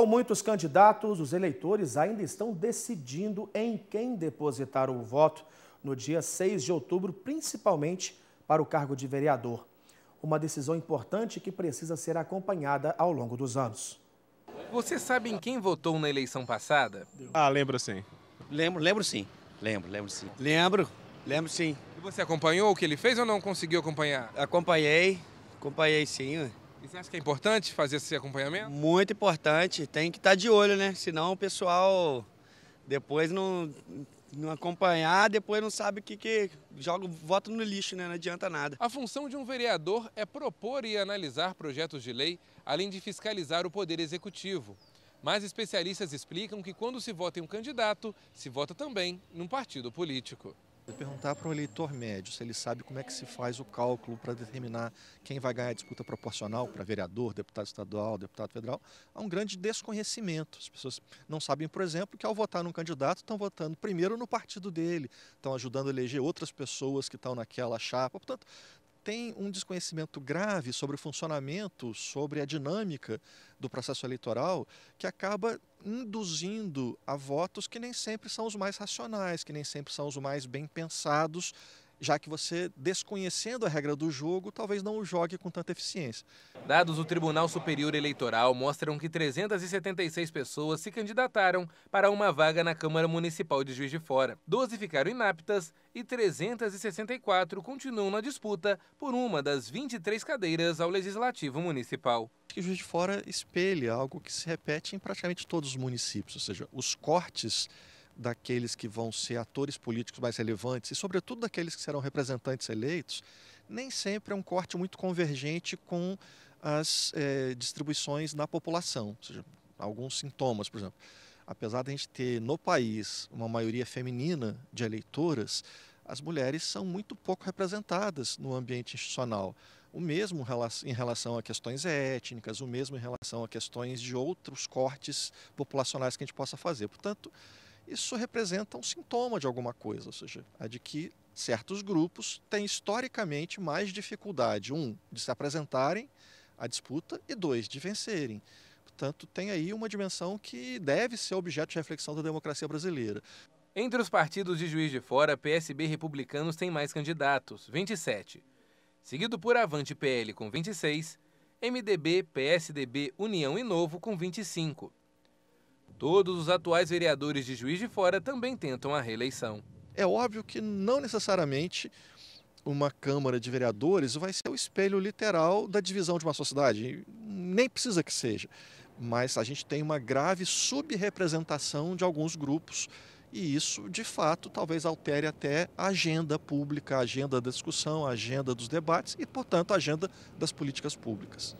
Com muitos candidatos, os eleitores ainda estão decidindo em quem depositar o voto no dia 6 de outubro, principalmente para o cargo de vereador. Uma decisão importante que precisa ser acompanhada ao longo dos anos. Você sabe em quem votou na eleição passada? Ah, lembro sim. Lembro, lembro sim. Lembro, lembro sim. Lembro, lembro sim. E você acompanhou o que ele fez ou não conseguiu acompanhar? Acompanhei, acompanhei sim. E você acha que é importante fazer esse acompanhamento? Muito importante, tem que estar tá de olho, né? Senão o pessoal depois não, não acompanhar, depois não sabe o que, que joga, voto no lixo, né? Não adianta nada. A função de um vereador é propor e analisar projetos de lei, além de fiscalizar o poder executivo. Mas especialistas explicam que quando se vota em um candidato, se vota também num partido político. É perguntar para o eleitor médio se ele sabe como é que se faz o cálculo para determinar quem vai ganhar a disputa proporcional para vereador, deputado estadual, deputado federal, há um grande desconhecimento. As pessoas não sabem, por exemplo, que ao votar num candidato estão votando primeiro no partido dele, estão ajudando a eleger outras pessoas que estão naquela chapa. Portanto, tem um desconhecimento grave sobre o funcionamento, sobre a dinâmica do processo eleitoral, que acaba induzindo a votos que nem sempre são os mais racionais, que nem sempre são os mais bem pensados já que você, desconhecendo a regra do jogo, talvez não o jogue com tanta eficiência. Dados do Tribunal Superior Eleitoral mostram que 376 pessoas se candidataram para uma vaga na Câmara Municipal de Juiz de Fora. 12 ficaram inaptas e 364 continuam na disputa por uma das 23 cadeiras ao Legislativo Municipal. Que Juiz de Fora espelha algo que se repete em praticamente todos os municípios, ou seja, os cortes daqueles que vão ser atores políticos mais relevantes e, sobretudo, daqueles que serão representantes eleitos, nem sempre é um corte muito convergente com as é, distribuições na população. Ou seja, alguns sintomas, por exemplo. Apesar de a gente ter no país uma maioria feminina de eleitoras, as mulheres são muito pouco representadas no ambiente institucional. O mesmo em relação a questões étnicas, o mesmo em relação a questões de outros cortes populacionais que a gente possa fazer. Portanto, isso representa um sintoma de alguma coisa, ou seja, a é de que certos grupos têm historicamente mais dificuldade, um, de se apresentarem à disputa e dois, de vencerem. Portanto, tem aí uma dimensão que deve ser objeto de reflexão da democracia brasileira. Entre os partidos de Juiz de Fora, PSB e Republicanos têm mais candidatos, 27. Seguido por Avante PL com 26, MDB, PSDB, União e Novo com 25. Todos os atuais vereadores de Juiz de Fora também tentam a reeleição. É óbvio que não necessariamente uma Câmara de Vereadores vai ser o espelho literal da divisão de uma sociedade. Nem precisa que seja. Mas a gente tem uma grave subrepresentação de alguns grupos. E isso, de fato, talvez altere até a agenda pública, a agenda da discussão, a agenda dos debates e, portanto, a agenda das políticas públicas.